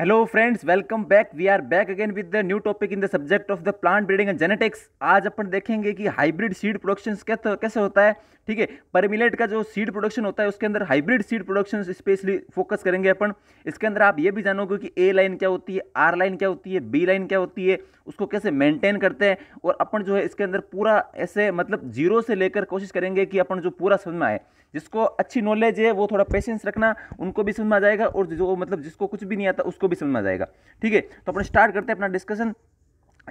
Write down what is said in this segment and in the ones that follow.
hello friends welcome back we are back again with the new topic in the subject of the plant breeding and genetics आज अपन देखेंगे कि hybrid seed production कैसे कैसे होता है ठीक है परमिलेट का जो सीड प्रोडक्शन होता है उसके अंदर hybrid seed production specially focus करेंगे अपन इसके अंदर आप ये भी जानोगे कि ए लाइन क्या होती है आर लाइन क्या होती है बी लाइन क्या होती है उसको कैसे मेंटेन करते हैं और अपन जो है इसके अंदर पूरा ऐसे मतलब जीरो से लेकर कोशिश करेंगे कि अपन जो पूरा समझ में आए जिसको अच्छी नॉलेज है वो थोड़ा पेशेंस रखना उनको भी समझ में आ जाएगा और जो मतलब जिसको कुछ भी नहीं आता उसको उसको भी समझ में आ जाएगा ठीक है तो अपने स्टार्ट करते हैं अपना डिस्कशन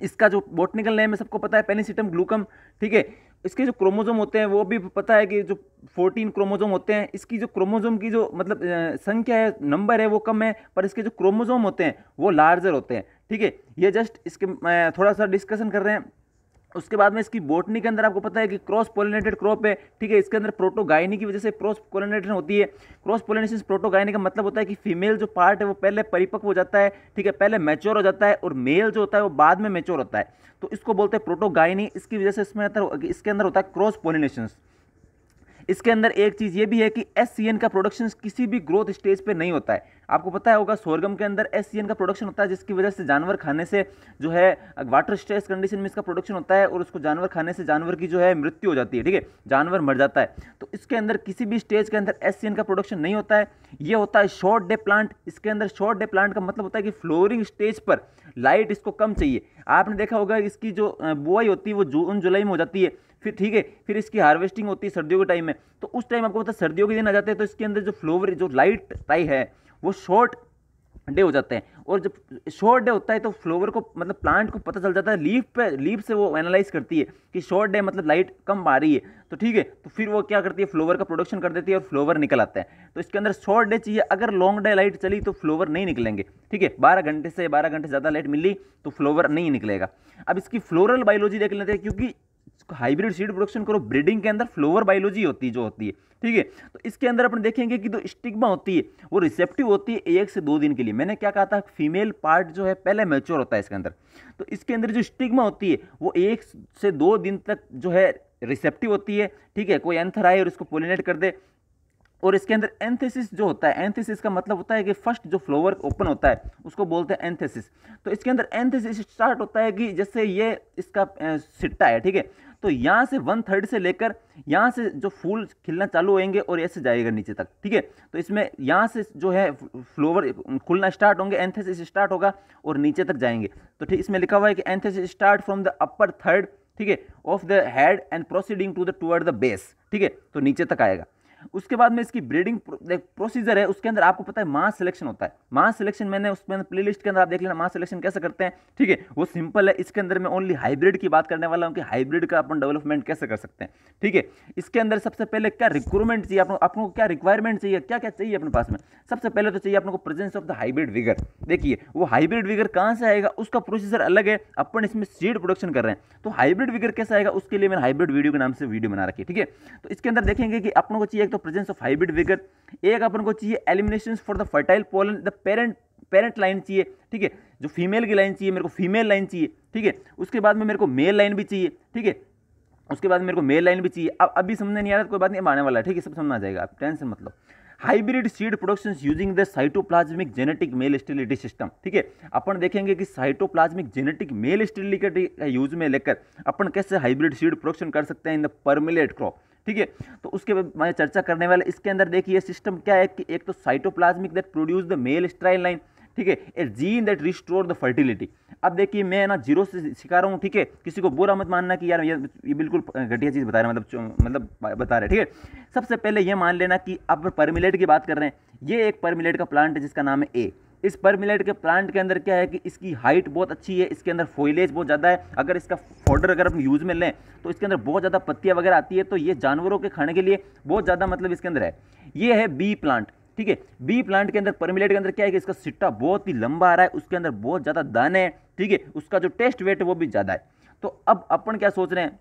इसका जो बोटनिकल नेम है सबको पता है पेनिसिटम ग्लूकम ठीक है इसके जो क्रोमोजोम होते हैं वो भी पता है कि जो 14 क्रोमोजोम होते हैं इसकी जो क्रोमोजोम की जो मतलब संख्या है नंबर है वो कम है पर इसके जो क्रोमोजोम होते हैं वो लार्जर होते हैं ठीक है ये जस्ट इसके थोड़ा सा डिस्कशन कर रहे हैं उसके बाद में इसकी बोटनी के अंदर आपको पता है कि क्रॉस पोलिनेटेड क्रॉप है ठीक है इसके अंदर प्रोटोगाइनी की वजह से क्रॉस पोलिनेशन होती है क्रॉस पोलिनेशन प्रोटोगाइनी का मतलब होता है कि फीमेल जो पार्ट है वो पहले परिपक्व हो जाता है ठीक है पहले मेच्योर हो जाता है और मेल जो होता है वो बाद में मेच्योर होता है तो इसको बोलते हैं प्रोटोगाइनी इसकी वजह से इसमें इसके अंदर होता है क्रॉस पोलिनेशन इसके अंदर एक चीज़ ये भी है कि एस का प्रोडक्शन किसी भी ग्रोथ स्टेज पर नहीं होता है आपको पता है होगा सोरगम के अंदर एस का प्रोडक्शन होता है जिसकी वजह से जानवर खाने से जो है वाटर स्ट्रेस कंडीशन में इसका प्रोडक्शन होता है और उसको जानवर खाने से जानवर की जो है मृत्यु हो जाती है ठीक है जानवर मर जाता है तो इसके अंदर किसी भी स्टेज के अंदर एस का प्रोडक्शन नहीं होता है ये होता है शॉर्ट डे प्लांट इसके अंदर शॉर्ट डे प्लांट का मतलब होता है कि फ्लोरिंग स्टेज पर लाइट इसको कम चाहिए आपने देखा होगा इसकी जो बुआई होती है वो जून जुलाई में हो जाती है फिर ठीक है फिर इसकी हार्वेस्टिंग होती है सर्दियों के टाइम में तो उस टाइम आपको पता है सर्दियों के दिन आ जाते हैं तो इसके अंदर जो फ्लोवर जो लाइट टाई है वो शॉर्ट डे हो जाते हैं और जब शॉर्ट डे होता है तो फ्लोवर को मतलब प्लांट को पता चल जाता है लीफ पे लीफ से वो एनालाइज करती है कि शॉर्ट डे मतलब लाइट कम आ रही है तो ठीक है तो फिर वो क्या करती है फ्लोवर का प्रोडक्शन कर देती है और फ्लोवर निकल आता है तो इसके अंदर शॉर्ट डे चाहिए अगर लॉन्ग डे लाइट चली तो फ्लोवर नहीं निकलेंगे ठीक है बारह घंटे से बारह घंटे ज़्यादा लाइट मिली तो फ्लोवर नहीं निकलेगा अब इसकी फ्लोरल बायोलॉजी देख लेते हैं क्योंकि हाइब्रिड सीड प्रोडक्शन करो ब्रीडिंग के अंदर फ्लोवर बायोलॉजी होती है जो होती है ठीक है तो इसके अंदर अपन देखेंगे कि जो स्टिग्मा होती है वो रिसेप्टिव होती है एक से दो दिन के लिए मैंने क्या कहा था फीमेल पार्ट जो है पहले मेच्योर होता है इसके अंदर तो इसके अंदर जो स्टिग्मा होती है वो एक से दो दिन तक जो है रिसेप्टिव होती है ठीक है कोई एंथर आए और इसको पोलिनेट कर दे और इसके अंदर एंथेसिस जो होता है एंथेसिस का मतलब होता है कि फर्स्ट जो फ्लोवर ओपन होता है उसको बोलते हैं एंथेसिस तो इसके अंदर एंथेसिस स्टार्ट होता है कि जैसे ये इसका सिट्टा है ठीक है तो यहाँ से वन थर्ड से लेकर यहाँ से जो फूल खिलना चालू होएंगे और ऐसे जाएगा नीचे तक ठीक है तो इसमें यहाँ से जो है फ्लोवर खुलना स्टार्ट होंगे एंथेसिस स्टार्ट होगा और नीचे तक जाएंगे तो ठीक इसमें लिखा हुआ है कि anthesis start from the upper third ठीक है of the head and proceeding to the toward the base ठीक है तो नीचे तक आएगा उसके बाद में इसकी ब्रीडिंग प्रोसीजर है उसके अंदर आपको पता है मास सिलेक्शन होता है मास सिलेक्शन मैंने उसमें प्ले लिस्ट के अंदर आप देख लेना मास सिलेक्शन कैसे करते हैं ठीक है वो सिंपल है इसके अंदर मैं ओनली हाइब्रिड की बात करने वाला हूँ कि हाइब्रिड का अपन डेवलपमेंट कैसे कर सकते हैं ठीक है इसके अंदर सबसे पहले क्या रिक्वायरमेंट चाहिए आपको आपको क्या रिक्वायरमेंट चाहिए क्या क्या चाहिए अपने पास में सबसे पहले तो चाहिए आपको presence of the hybrid vigour देखिए वो हाइब्रिड विगर कहाँ से आएगा उसका प्रोसीजर अलग है अपन इसमें सीड प्रोडक्शन कर रहे हैं तो हाइब्रिड विगर कैसे आएगा उसके लिए मैंने हाइब्रिड वीडियो के नाम से वीडियो बना रखी है ठीक है तो इसके अंदर देखेंगे कि अपनों को चाहिए तो प्रेजेंस ऑफ हाइब्रिड वेगर एक अपन को चाहिए elimination for the fertile pollen the parent parent line चाहिए ठीक है जो फीमेल की लाइन चाहिए मेरे को फीमेल लाइन चाहिए ठीक है उसके बाद में मेरे को मेल लाइन भी चाहिए ठीक है उसके बाद मेरे को मेल लाइन भी चाहिए अब अभी समझ नहीं आ रहा तो कोई बात नहीं आने वाला है ठीक है सब समझ आ जाएगा आप टेंशन मतलब hybrid seed production using the cytoplasmic genetic male sterility system ठीक है अपन देखेंगे कि साइटोप्लाज्मिक जेनेटिक मेल स्टेलिटी का यूज में लेकर अपन कैसे हाइब्रिड सीड प्रोडक्शन कर सकते हैं इन द परमिलेट क्रॉप ठीक है तो उसके मैं चर्चा करने वाला इसके अंदर देखिए सिस्टम क्या है कि एक तो cytoplasmic that produce the male sterile line ठीक है a gene that restore the fertility अब देखिए मैं ना जीरो से सिखा रहा हूँ ठीक है किसी को बुरा मत मानना कि यार ये, ये बिल्कुल घटिया चीज़ बता रहे हैं मतलब मतलब बता रहे हैं ठीक है सबसे पहले ये मान लेना कि अब परमिलेट की बात कर रहे हैं ये एक परमिलेट का प्लांट है जिसका नाम है ए इस पर मिलेट के प्लांट के अंदर क्या है कि इसकी हाइट बहुत अच्छी है इसके अंदर फॉइलेज बहुत ज़्यादा है अगर इसका फोडर अगर हम यूज़ में लें तो इसके अंदर बहुत ज़्यादा पत्तियाँ वगैरह आती है तो ये जानवरों के खाने के लिए बहुत ज़्यादा मतलब इसके अंदर है ये है बी प्लांट ठीक है बी प्लांट के अंदर परमिलेट के अंदर क्या है कि इसका सिट्टा बहुत ही लंबा आ रहा है उसके अंदर बहुत ज़्यादा दाने हैं ठीक है उसका जो टेस्ट वेट है वो भी ज़्यादा है तो अब अपन क्या सोच रहे हैं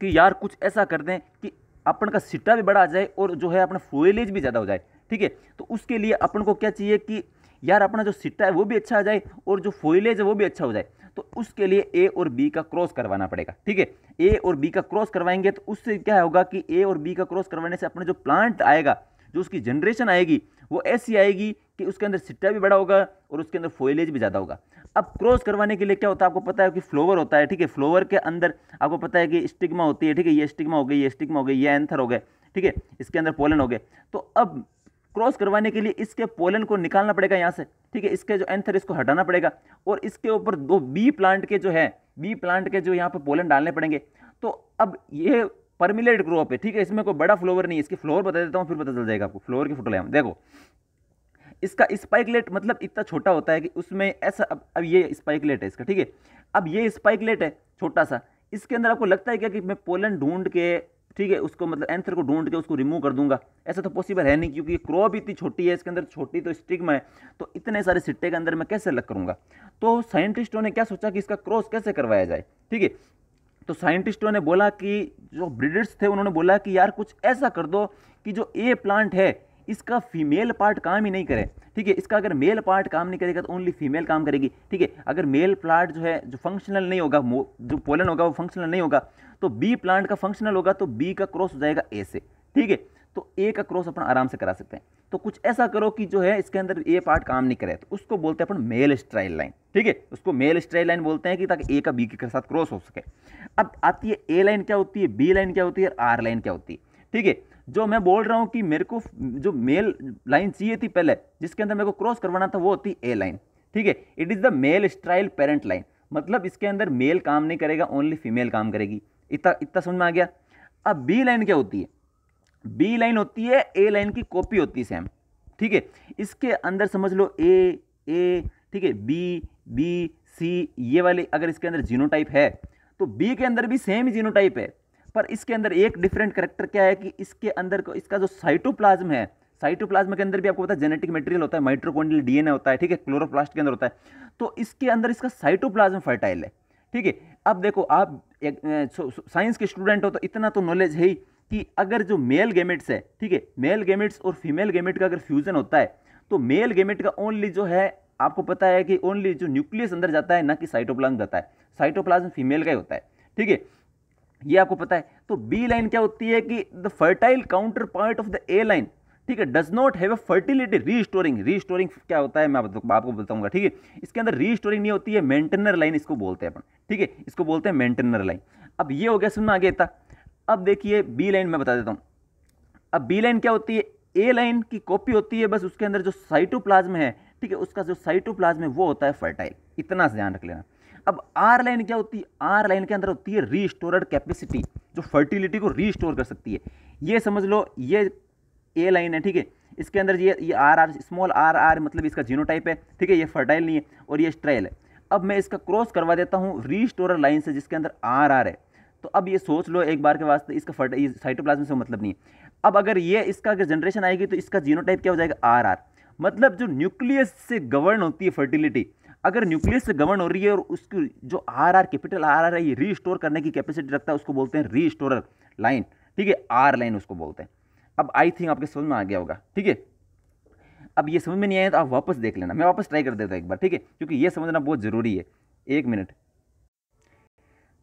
कि यार कुछ ऐसा कर दें कि अपन का सिट्टा भी बड़ा आ जाए और जो है अपना फोइलेज भी ज़्यादा हो जाए ठीक है तो उसके लिए अपन को क्या चाहिए कि यार अपना जो सिट्टा है वो भी अच्छा आ जाए और जो फोइलेज है वो भी अच्छा हो जाए तो उसके लिए ए और बी का क्रॉस करवाना पड़ेगा ठीक है ए और बी का क्रॉस करवाएंगे तो उससे क्या होगा कि ए और बी का क्रॉस करवाने से अपना जो प्लांट आएगा जो उसकी जनरेशन आएगी वो ऐसी आएगी कि उसके अंदर सिट्टा भी बड़ा होगा और उसके अंदर फोइलेज भी ज़्यादा होगा अब क्रॉस करवाने के लिए क्या होता है आपको पता है कि फ्लोवर होता है ठीक है फ्लोवर के अंदर आपको पता है कि स्टिग्मा होती है ठीक है ये स्टिग्मा हो गई ये स्टिग्मा हो गई ये एंथर हो गए ठीक है इसके अंदर पोलन हो गए तो अब क्रॉस करवाने के लिए इसके पोलन को निकालना पड़ेगा यहाँ से ठीक है इसके जो एंथर इसको हटाना पड़ेगा और इसके ऊपर दो बी प्लांट के जो है बी प्लांट के जो यहाँ पे पोलन डालने पड़ेंगे तो अब ये परमिलेट क्रॉप है ठीक है इसमें कोई बड़ा फ्लोवर नहीं है इसकी फ्लोर बता देता हूँ फिर पता चल जाएगा आपको फ्लोर की फोटो ले देखो इसका स्पाइकलेट मतलब इतना छोटा होता है कि उसमें ऐसा अब अब ये स्पाइकलेट है इसका ठीक है अब ये स्पाइकलेट है छोटा सा इसके अंदर आपको लगता है क्या कि मैं पोलन ढूंढ के ठीक है उसको मतलब एंथर को ढूंढ के उसको रिमूव कर दूंगा ऐसा तो पॉसिबल है नहीं क्योंकि क्रॉप इतनी छोटी है इसके अंदर छोटी तो स्टिग्मा है तो इतने सारे सिट्टे के अंदर मैं कैसे अलग करूंगा तो साइंटिस्टों ने क्या सोचा कि इसका क्रॉस कैसे करवाया जाए ठीक है तो साइंटिस्टों ने बोला कि जो ब्रिडर्स थे उन्होंने बोला कि यार कुछ ऐसा कर दो कि जो ए प्लांट है इसका फीमेल पार्ट काम ही नहीं करे ठीक है इसका अगर मेल पार्ट काम नहीं करेगा तो ओनली फीमेल काम करेगी ठीक है अगर मेल प्लांट जो है जो फंक्शनल नहीं होगा जो पोलन होगा वो फंक्शनल नहीं होगा तो बी प्लांट का फंक्शनल होगा तो बी का क्रॉस हो जाएगा ए से ठीक है तो ए का क्रॉस अपन आराम से करा सकते हैं तो कुछ ऐसा करो कि जो है इसके अंदर ए पार्ट काम नहीं करे तो उसको बोलते हैं अपन मेल स्ट्राइल लाइन ठीक है उसको मेल स्ट्राइल लाइन बोलते हैं कि ताकि ए का बी के साथ क्रॉस हो सके अब आती है ए लाइन क्या होती है बी लाइन क्या होती है आर लाइन क्या होती है ठीक है जो मैं बोल रहा हूँ कि मेरे को जो मेल लाइन चाहिए थी पहले जिसके अंदर मेरे को क्रॉस करवाना था वो होती ए लाइन ठीक है it is the male sterile parent line मतलब इसके अंदर मेल काम नहीं करेगा ओनली फीमेल काम करेगी इतना इतना समझ में आ गया अब बी लाइन क्या होती है बी लाइन होती है ए लाइन की कॉपी होती है सेम ठीक है इसके अंदर समझ लो ए ए ठीक है बी बी सी ये वाले अगर इसके अंदर जीनो टाइप है तो बी के अंदर भी सेम ही जीनो टाइप है पर इसके अंदर एक डिफरेंट करेक्टर क्या है कि इसके अंदर इसका जो साइटोप्लाज्म है साइटोप्लाज्म के अंदर भी आपको पता है जेनेटिक मटेरियल होता है माइट्रोकोडियल डीएनए होता है ठीक है क्लोरोप्लास्ट के अंदर होता है तो इसके अंदर इसका साइटोप्लाज्म फर्टाइल है ठीक है अब देखो आप साइंस के स्टूडेंट हो तो इतना तो नॉलेज है ही कि अगर जो मेल गेमिट्स है ठीक है मेल गेमिट्स और फीमेल गेमिट का अगर फ्यूजन होता है तो मेल गेमिट का ओनली जो है आपको पता है कि ओनली जो न्यूक्लियस अंदर जाता है ना कि साइटोप्लाज्म जाता है साइटोप्लाज्म फीमेल का ही होता है ठीक है ये आपको पता है तो बी लाइन क्या होती है कि the fertile counter part of the A line ठीक है does not have a fertility restoring restoring क्या होता है मैं आपको बताऊंगा ठीक है इसके अंदर रीस्टोरिंग नहीं होती है मेंटेनर लाइन इसको बोलते हैं अपन ठीक है इसको बोलते हैं मेंटेनर लाइन अब ये हो गया सुनना आगे था अब देखिए बी लाइन मैं बता देता हूँ अब बी लाइन क्या होती है ए लाइन की कॉपी होती है बस उसके अंदर जो साइटोप्लाज्म है ठीक है उसका जो साइटोप्लाज्म है वो होता है फर्टाइल इतना ध्यान रख लेना अब आर लाइन क्या होती है आर लाइन के अंदर होती है रीस्टोरड कैपेसिटी जो फर्टिलिटी को रीस्टोर कर सकती है ये समझ लो ये ए लाइन है ठीक है इसके अंदर ये ये R R small R R मतलब इसका जीनोटाइप है ठीक है ये फर्टाइल नहीं है और ये स्ट्राइल है अब मैं इसका क्रॉस करवा देता हूँ रीस्टोरर लाइन से जिसके अंदर आर आर है तो अब ये सोच लो एक बार के वास्ते इसका फर्ट साइटोप्लाज्म से मतलब नहीं है अब अगर ये इसका अगर जनरेशन आएगी तो इसका जीनोटाइप क्या हो जाएगा आर आर मतलब जो न्यूक्लियस से गवर्न होती है फर्टिलिटी अगर न्यूक्लियस से गवर्न हो रही है और उसकी जो R R capital R R है ये रीस्टोर करने की कैपेसिटी रखता है उसको बोलते हैं स्टोर लाइन ठीक है आर लाइन उसको बोलते हैं अब आई थिंक आपके समझ में आ गया होगा ठीक है अब ये समझ में नहीं आया तो आप वापस देख लेना मैं वापस ट्राई कर देता हूँ एक बार ठीक है क्योंकि ये समझना बहुत ज़रूरी है एक मिनट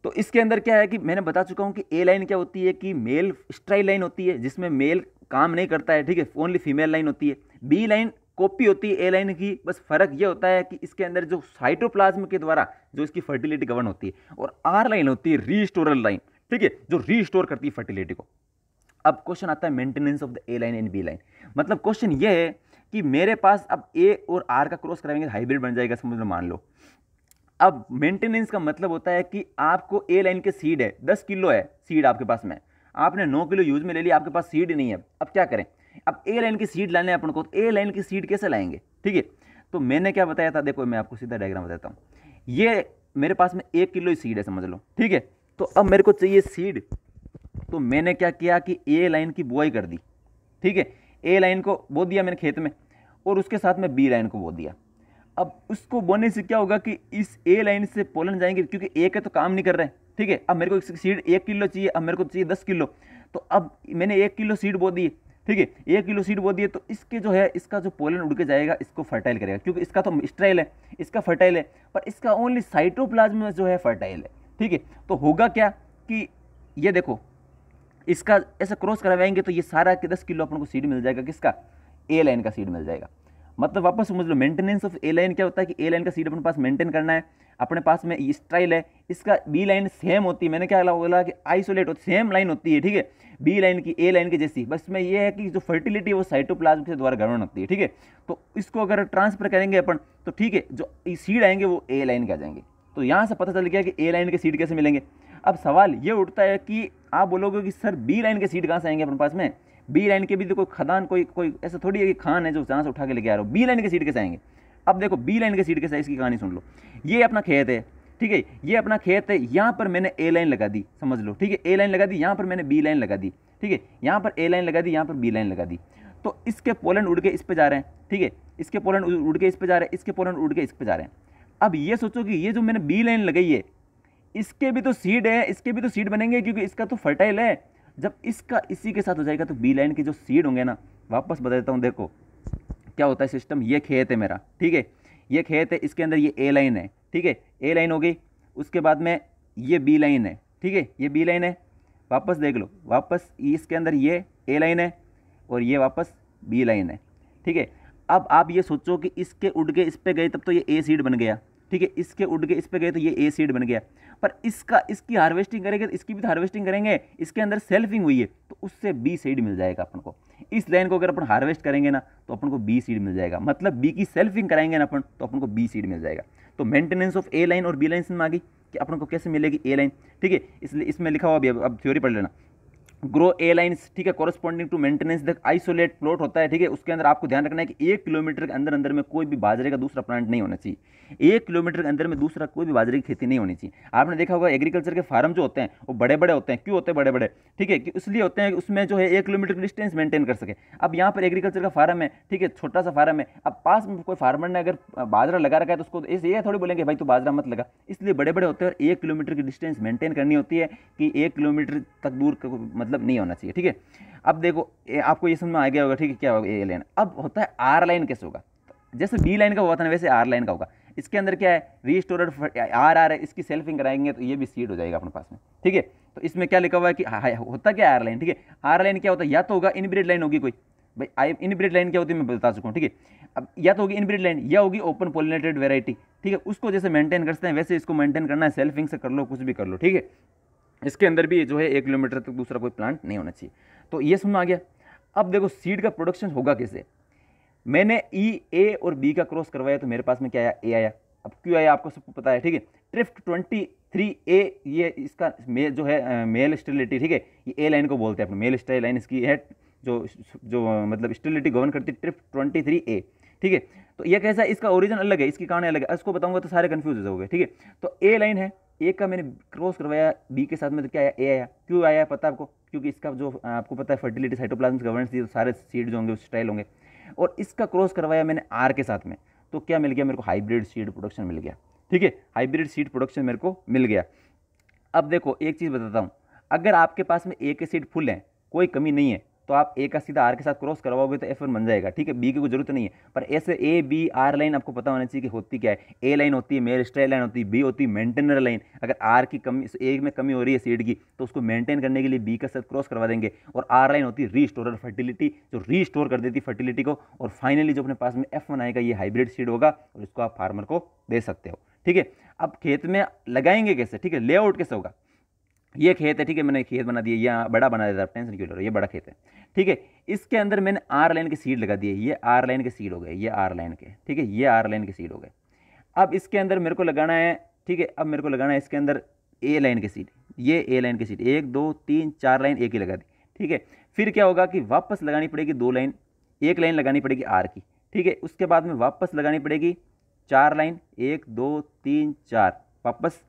तो इसके अंदर क्या है कि मैंने बता चुका हूँ कि ए लाइन क्या होती है कि मेल स्ट्राई लाइन होती है जिसमें मेल काम नहीं करता है ठीक है ओनली फीमेल लाइन होती है बी लाइन कॉपी होती है ए लाइन की बस फर्क ये होता है कि इसके अंदर जो साइटोप्लाज्म के द्वारा जो इसकी फर्टिलिटी गवर्न होती है और आर लाइन होती है रीस्टोरल लाइन ठीक है जो रीस्टोर करती है फर्टिलिटी को अब क्वेश्चन आता है maintenance of the A line and B line मतलब क्वेश्चन ये है कि मेरे पास अब ए और आर का क्रॉस कराएंगे हाइब्रिड तो बन जाएगा समझ लो मान लो अब मेंटेनेंस का मतलब होता है कि आपको ए लाइन के सीड है दस किलो है सीड आपके पास में आपने नौ किलो यूज में ले लिया आपके पास सीड नहीं है अब क्या करें अब ए लाइन की सीट लाने अपन को ए तो लाइन की सीट कैसे लाएंगे ठीक है तो मैंने क्या बताया था देखो मैं आपको सीधा डायग्राम बताता हूँ ये मेरे पास में एक किलो सीड है समझ लो ठीक है तो अब मेरे को चाहिए सीड तो मैंने क्या किया कि ए लाइन की बुआई कर दी ठीक है ए लाइन को बो दिया मैंने खेत में और उसके साथ में बी लाइन को बो दिया अब उसको बोने से क्या होगा कि इस ए लाइन से पोलन जाएंगे क्योंकि ए का तो काम नहीं कर रहे हैं ठीक है अब मेरे को सीड एक किलो चाहिए अब मेरे को चाहिए दस किलो तो अब मैंने एक किलो सीड बो दी ठीक है एक किलो सीड बो दिए तो इसके जो है इसका जो पोलन उड़ के जाएगा इसको फर्टाइल करेगा क्योंकि इसका तो स्ट्राइल है इसका फर्टाइल है पर इसका ओनली साइटोप्लाज्म जो है फर्टाइल है ठीक है तो होगा क्या कि ये देखो इसका ऐसा क्रॉस करवाएंगे तो ये सारा के दस किलो अपन को सीड मिल जाएगा किसका ए लाइन का सीड मिल जाएगा मतलब वापस समझ लो मेंटेनेंस ऑफ ए लाइन क्या होता है कि ए लाइन का सीट अपने पास मेंटेन करना है अपने पास में स्ट्राइल है इसका बी लाइन सेम होती है मैंने क्या बोला कि आइसोलेट होती सेम लाइन होती है ठीक है बी लाइन की ए लाइन की जैसी बस में ये है कि जो फर्टिलिटी है वो साइटोप्लाज्म के द्वारा गवर्न होती है ठीक है तो इसको अगर ट्रांसफर करेंगे अपन तो ठीक है जो सीड आएंगे वो ए लाइन के आ जाएंगे तो यहाँ से पता चल गया कि ए लाइन के सीड कैसे मिलेंगे अब सवाल ये उठता है कि आप बोलोगे कि सर बी लाइन के सीड कहाँ से आएंगे अपने पास में बी लाइन के भी देखो खदान कोई कोई ऐसा थोड़ी है कि खान है जो जहाँ से उठा के लेके आ रहा हो बी लाइन के सीट कैसे आएंगे अब देखो बी लाइन के सीट कैसे इसकी कहानी सुन लो ये अपना खेत है ठीक है ये अपना खेत है यहाँ पर मैंने ए लाइन लगा दी समझ लो ठीक है ए लाइन लगा दी यहाँ पर मैंने बी लाइन लगा दी ठीक है यहाँ पर ए लाइन लगा दी यहाँ पर बी लाइन लगा दी तो इसके पोलन उड़ के इस पे जा रहे हैं ठीक है इसके पोलन उड़ के इस पे जा रहे हैं इसके पोलन उड़ के इस पे जा रहे हैं अब ये सोचो कि ये जो मैंने बी लाइन लगाई है इसके भी तो सीड है इसके भी तो सीड बनेंगे क्योंकि इसका तो फर्टाइल है जब इसका इसी के साथ हो जाएगा तो बी लाइन के जो सीड होंगे ना वापस बता देता हूँ देखो क्या होता है सिस्टम ये खेत है मेरा ठीक है ये खेत है इसके अंदर ये ए लाइन है ठीक है ए लाइन हो गई उसके बाद में ये बी लाइन है ठीक है ये बी लाइन है वापस देख लो वापस इसके अंदर ये ए लाइन है और ये वापस बी लाइन है ठीक है अब आप ये सोचो कि इसके उड़ के इस पर गए तब तो ये ए सीड बन गया ठीक है इसके उड़ के इस पर गए तो ये ए सीड बन गया पर इसका इसकी हार्वेस्टिंग करेंगे तो इसकी भी हार्वेस्टिंग तो करेंगे इसके अंदर सेल्फिंग हुई है तो उससे बी सीड मिल जाएगा अपन को इस लाइन को अगर अपन हार्वेस्ट करेंगे ना तो अपन को बी सीड मिल जाएगा मतलब बी की सेल्फिंग कराएंगे ना अपन तो अपन को बी सीड मिल जाएगा तो मेंटेनेंस ऑफ ए लाइन और बी लाइन में आ गई कि अपन को कैसे मिलेगी ए लाइन ठीक है इसलिए इसमें लिखा हुआ अभी अब थ्योरी पढ़ लेना ग्रो ए लाइन्स ठीक है corresponding to maintenance the isolate plot होता है ठीक है उसके अंदर आपको ध्यान रखना है कि एक किलोमीटर के अंदर अंदर में कोई भी बाजरे का दूसरा प्लांट नहीं होना चाहिए एक किलोमीटर के अंदर में दूसरा कोई भी बाजरे की खेती नहीं होनी चाहिए आपने देखा होगा एग्रीकल्चर के फार्म जो होते हैं वो बड़े बड़े होते हैं क्यों होते हैं बड़े बड़े ठीक है इसलिए होते हैं उसमें जो है एक किलोमीटर की डिस्टेंस मेंटेन कर सके अब यहाँ पर एग्रीकल्चर का फार्म है ठीक है छोटा सा फार्म है अब पास में कोई फार्मर ने अगर बाजरा लगा रखा है तो उसको ये थोड़ी बोलेंगे भाई तो बाजरा मत लगा इसलिए बड़े बड़े होते हैं और एक किलोमीटर की डिस्टेंस मेंटेन करनी होती है कि एक किलोमीटर तक दूर का मतलब नहीं होना चाहिए ठीक है अब देखो आपको ये समझ में आ गया होगा ठीक है क्या होगा ए लाइन अब होता है आर लाइन कैसे होगा जैसे बी लाइन का हुआ था ना वैसे आर लाइन का होगा इसके अंदर क्या है रीस्टोरेड आर आर है इसकी सेल्फिंग कराएंगे तो ये भी सीड हो जाएगा अपने पास में ठीक है तो इसमें क्या लिखा हुआ है कि होता क्या आर लाइन ठीक है आर लाइन क्या होता है या तो होगा इनब्रिड लाइन होगी कोई भाई आई इनब्रिड लाइन क्या होती है मैं बता चुका हूँ ठीक है अब या तो होगी इनब्रिड लाइन या होगी ओपन पोलिनेटेड वेराइटी ठीक है उसको जैसे मेंटेन करते हैं वैसे इसको मेंटेन करना है सेल्फिंग से कर लो कुछ भी कर लो ठीक है इसके अंदर भी जो है एक किलोमीटर तक दूसरा कोई प्लांट नहीं होना चाहिए तो ये समझ में आ गया अब देखो सीड का प्रोडक्शन होगा कैसे मैंने ई e, ए और बी का क्रॉस करवाया तो मेरे पास में क्या आया ए आया अब क्यों आया आपको सबको पता है ठीक है ट्रिफ्ट ट्वेंटी थ्री ए ये इसका मे जो है मेल स्टेलिटी ठीक है ये ए लाइन को बोलते हैं अपने मेल स्टाइल लाइन इसकी है जो जो मतलब स्टेलिटी गवर्न करती है ट्रिफ्ट ट्वेंटी थ्री ए ठीक है तो ये कैसा है इसका ओरिजिन अलग है इसकी कहानी अलग है इसको बताऊंगा तो सारे कन्फ्यूज हो गए ठीक है तो ए लाइन है ए का मैंने क्रॉस करवाया बी के साथ में तो क्या आया ए आया क्यों आया पता आपको क्योंकि इसका जो आपको पता है फर्टिलिटी साइटोप्लाज्म गवर्नेंस दी तो सारे सीड जो होंगे स्टाइल होंगे और इसका क्रॉस करवाया मैंने आर के साथ में तो क्या मिल गया मेरे को हाइब्रिड सीड प्रोडक्शन मिल गया ठीक है हाइब्रिड सीड प्रोडक्शन मेरे को मिल गया अब देखो एक चीज़ बताता हूँ अगर आपके पास में एक सीड फुल है कोई कमी नहीं है तो आप ए का सीधा आर के साथ क्रॉस करवाओगे तो एफ वन बन जाएगा ठीक है बी की कोई जरूरत नहीं है पर ऐसे ए बी आर लाइन आपको पता होना चाहिए कि होती क्या है ए लाइन होती है मेल स्ट्राइल लाइन होती है बी होती है मेंटेनर लाइन अगर आर की कमी ए में कमी हो रही है सीड की तो उसको मेंटेन करने के लिए बी के साथ क्रॉस करवा देंगे और आर लाइन होती है स्टोर फर्टिलिटी जो रीस्टोर कर देती फर्टिलिटी को और फाइनली जो अपने पास में एफ वन आएगा ये हाइब्रिड सीड होगा और इसको आप फार्मर को दे सकते हो ठीक है अब खेत में लगाएंगे कैसे ठीक है लेआउट कैसे होगा ये खेत है ठीक है मैंने खेत बना दिया यहाँ बड़ा बना दिया टेंशन क्यों ले रहा ये बड़ा खेत है ठीक है इसके अंदर मैंने आर लाइन के सीड लगा दिए ये आर लाइन के सीड हो गए ये आर लाइन के ठीक है ये आर लाइन के सीड हो गए अब इसके अंदर मेरे को लगाना है ठीक है अब मेरे को लगाना है इसके अंदर ए लाइन के सीड ये ए लाइन के सीड एक दो तीन चार लाइन एक ही लगा दी ठीक है फिर क्या होगा कि वापस लगानी पड़ेगी दो लाइन एक लाइन लगानी पड़ेगी आर की ठीक है उसके बाद में वापस लगानी पड़ेगी चार लाइन एक दो तीन चार वापस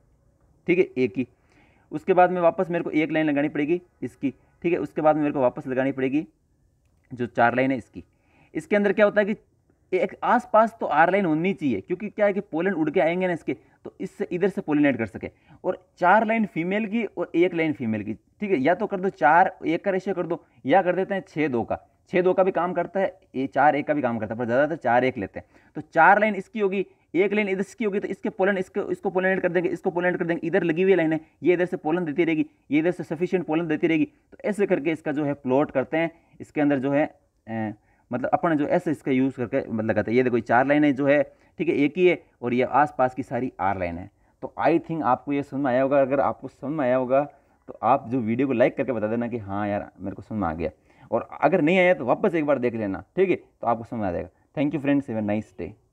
ठीक है एक ही उसके बाद में वापस मेरे को एक लाइन लगानी पड़ेगी इसकी ठीक है उसके बाद में मेरे को वापस लगानी पड़ेगी जो चार लाइन है इसकी इसके अंदर क्या होता है कि एक आसपास तो आर लाइन होनी चाहिए क्योंकि क्या है कि पोलन उड़ के आएंगे ना इसके तो इससे इधर से पोलिनेट कर सके और चार लाइन फीमेल की और एक लाइन फीमेल की ठीक है या तो कर दो चार एक का रेशियो कर दो या कर देते हैं छः दो का छः दो का भी काम करता है ये चार एक का भी काम करता है पर ज़्यादातर चार एक लेते हैं तो चार लाइन इसकी होगी एक लाइन इधर इसकी होगी तो इसके पोलन इसको इसको पोलनेट कर देंगे इसको पोलनेट कर देंगे इधर लगी हुई लाइन है ये इधर से पोलन देती रहेगी ये इधर से सफिशियंट पोलन देती रहेगी तो ऐसे करके इसका जो है प्लॉट करते हैं इसके अंदर जो है ए, मतलब अपन जो ऐसे इसका यूज़ करके मतलब लगाते हैं ये देखो चार लाइनें जो है ठीक है एक ही है और ये पास की सारी आर लाइन है तो आई थिंक आपको ये समझ में आया होगा अगर आपको समझ में आया होगा तो आप जो वीडियो को लाइक करके बता देना कि हाँ यार मेरे को समझ में आ गया और अगर नहीं आया तो वापस एक बार देख लेना ठीक है तो आपको समझ आ जाएगा thank you friends have a nice day